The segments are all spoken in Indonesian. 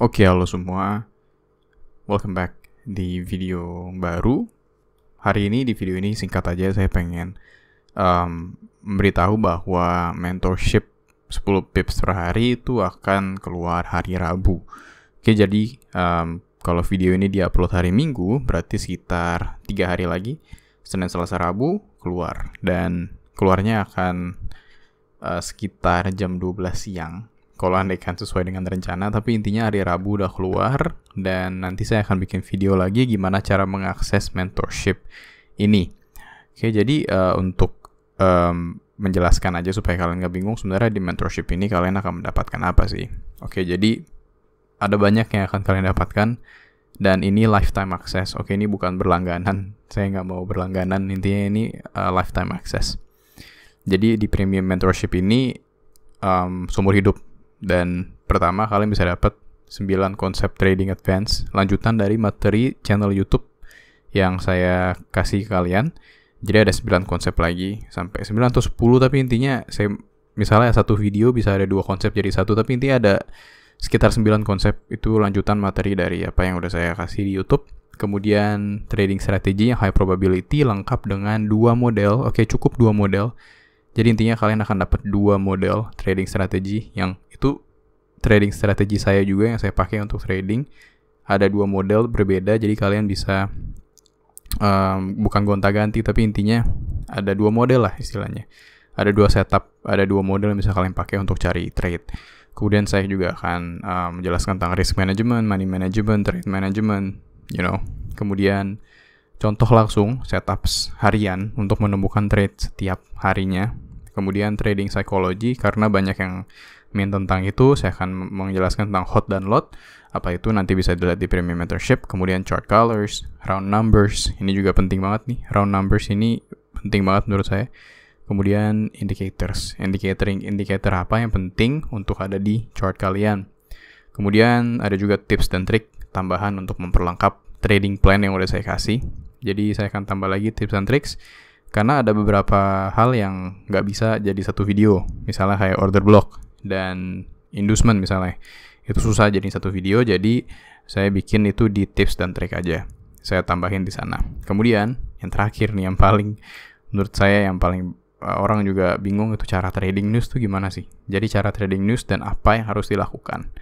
Oke, okay, halo semua. Welcome back di video baru. Hari ini di video ini singkat aja saya pengen um, memberitahu bahwa mentorship 10 pips per hari itu akan keluar hari Rabu. Oke, okay, jadi um, kalau video ini diupload hari Minggu, berarti sekitar tiga hari lagi, Senin, Selasa, Rabu keluar dan keluarnya akan uh, sekitar jam 12 siang kalau andaikan sesuai dengan rencana. Tapi intinya hari Rabu udah keluar dan nanti saya akan bikin video lagi gimana cara mengakses mentorship ini. Oke, jadi uh, untuk um, menjelaskan aja supaya kalian nggak bingung sebenarnya di mentorship ini kalian akan mendapatkan apa sih. Oke, jadi ada banyak yang akan kalian dapatkan dan ini lifetime access. Oke, ini bukan berlangganan. Saya nggak mau berlangganan. Intinya ini uh, lifetime access. Jadi di premium mentorship ini um, seumur hidup dan pertama kalian bisa dapat 9 konsep trading advance lanjutan dari materi channel YouTube yang saya kasih ke kalian. Jadi ada 9 konsep lagi sampai 9 atau 10 tapi intinya saya misalnya satu video bisa ada dua konsep jadi satu tapi intinya ada sekitar 9 konsep itu lanjutan materi dari apa yang udah saya kasih di YouTube. Kemudian trading strategi yang high probability lengkap dengan dua model. Oke, cukup dua model jadi intinya kalian akan dapat dua model trading strategi yang itu trading strategi saya juga yang saya pakai untuk trading. Ada dua model berbeda jadi kalian bisa um, bukan gonta-ganti tapi intinya ada dua model lah istilahnya. Ada dua setup, ada dua model yang bisa kalian pakai untuk cari trade. Kemudian saya juga akan um, menjelaskan tentang risk management, money management, trade management, you know. Kemudian contoh langsung setup harian untuk menemukan trade setiap harinya. Kemudian trading psychology karena banyak yang main tentang itu, saya akan menjelaskan tentang hot dan lot. Apa itu nanti bisa dilihat di premium membership. Kemudian chart colors, round numbers. Ini juga penting banget nih. Round numbers ini penting banget menurut saya. Kemudian indicators, indicating indicator apa yang penting untuk ada di chart kalian. Kemudian ada juga tips dan trik tambahan untuk memperlengkap trading plan yang udah saya kasih. Jadi saya akan tambah lagi tips and tricks karena ada beberapa hal yang nggak bisa jadi satu video. Misalnya kayak order block dan inducement misalnya. Itu susah jadi satu video, jadi saya bikin itu di tips dan trik aja. Saya tambahin di sana. Kemudian yang terakhir nih yang paling menurut saya yang paling eh, orang juga bingung itu cara trading news tuh gimana sih. Jadi cara trading news dan apa yang harus dilakukan.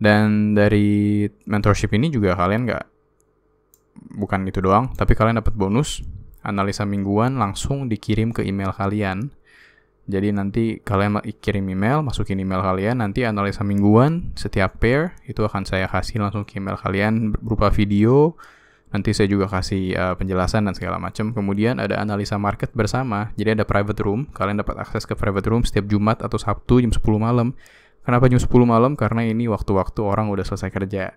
Dan dari mentorship ini juga kalian nggak bukan itu doang, tapi kalian dapat bonus analisa mingguan langsung dikirim ke email kalian. Jadi nanti kalian kirim email, masukin email kalian, nanti analisa mingguan setiap pair itu akan saya kasih langsung ke email kalian berupa video. Nanti saya juga kasih uh, penjelasan dan segala macam. Kemudian ada analisa market bersama. Jadi ada private room, kalian dapat akses ke private room setiap Jumat atau Sabtu jam 10 malam. Kenapa jam 10 malam? Karena ini waktu-waktu orang udah selesai kerja.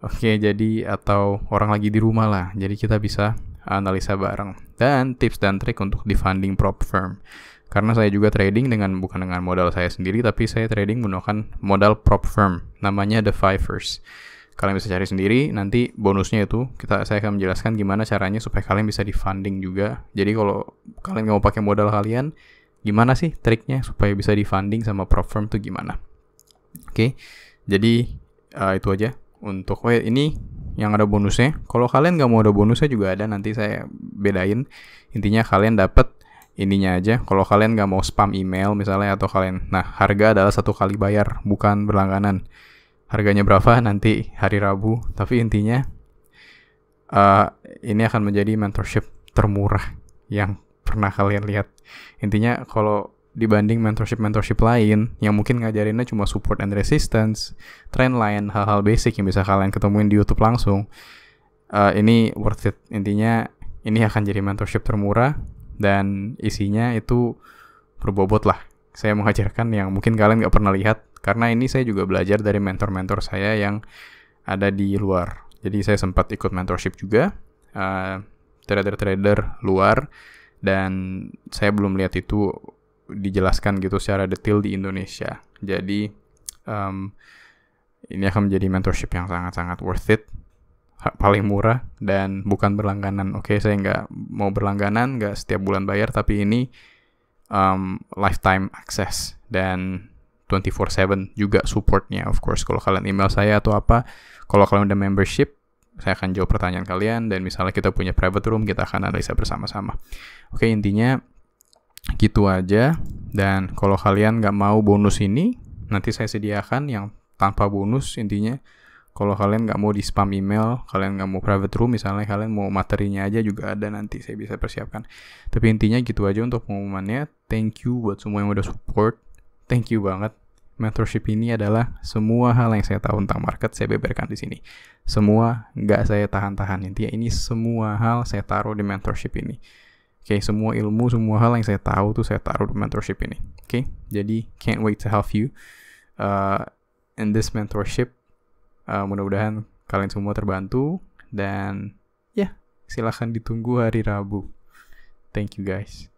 Oke, jadi atau orang lagi di rumah lah. Jadi kita bisa analisa bareng. Dan tips dan trik untuk defunding prop firm. Karena saya juga trading dengan bukan dengan modal saya sendiri, tapi saya trading menggunakan modal prop firm. Namanya The Fivers. Kalian bisa cari sendiri, nanti bonusnya itu kita saya akan menjelaskan gimana caranya supaya kalian bisa defunding juga. Jadi kalau kalian mau pakai modal kalian, gimana sih triknya supaya bisa defunding sama prop firm tuh gimana? Oke, okay. jadi uh, itu aja untuk oh ini yang ada bonusnya. Kalau kalian nggak mau ada bonusnya juga ada nanti saya bedain. Intinya kalian dapat ininya aja. Kalau kalian nggak mau spam email misalnya atau kalian, nah harga adalah satu kali bayar bukan berlangganan. Harganya berapa nanti hari Rabu. Tapi intinya uh, ini akan menjadi mentorship termurah yang pernah kalian lihat. Intinya kalau dibanding mentorship-mentorship lain yang mungkin ngajarinnya cuma support and resistance, trendline, hal-hal basic yang bisa kalian ketemuin di YouTube langsung. Uh, ini worth it. Intinya ini akan jadi mentorship termurah dan isinya itu berbobot lah. Saya mengajarkan yang mungkin kalian nggak pernah lihat karena ini saya juga belajar dari mentor-mentor saya yang ada di luar. Jadi saya sempat ikut mentorship juga eh, trader-trader uh, trader -trader luar dan saya belum lihat itu dijelaskan gitu secara detail di Indonesia. Jadi um, ini akan menjadi mentorship yang sangat-sangat worth it, paling murah dan bukan berlangganan. Oke, okay, saya nggak mau berlangganan, nggak setiap bulan bayar, tapi ini um, lifetime access dan 24/7 juga supportnya. Of course, kalau kalian email saya atau apa, kalau kalian udah membership, saya akan jawab pertanyaan kalian dan misalnya kita punya private room kita akan analisa bersama-sama. Oke intinya gitu aja. Dan kalau kalian nggak mau bonus ini, nanti saya sediakan yang tanpa bonus intinya. Kalau kalian nggak mau di spam email, kalian nggak mau private room, misalnya kalian mau materinya aja juga ada nanti saya bisa persiapkan. Tapi intinya gitu aja untuk pengumumannya. Thank you buat semua yang udah support. Thank you banget. Mentorship ini adalah semua hal yang saya tahu tentang market saya beberkan di sini. Semua nggak saya tahan-tahan. Intinya ini semua hal saya taruh di mentorship ini. Oke, okay, semua ilmu, semua hal yang saya tahu tuh saya taruh di mentorship ini. Oke, okay? jadi can't wait to help you uh, in this mentorship. Uh, Mudah-mudahan kalian semua terbantu dan ya yeah, silahkan ditunggu hari Rabu. Thank you guys.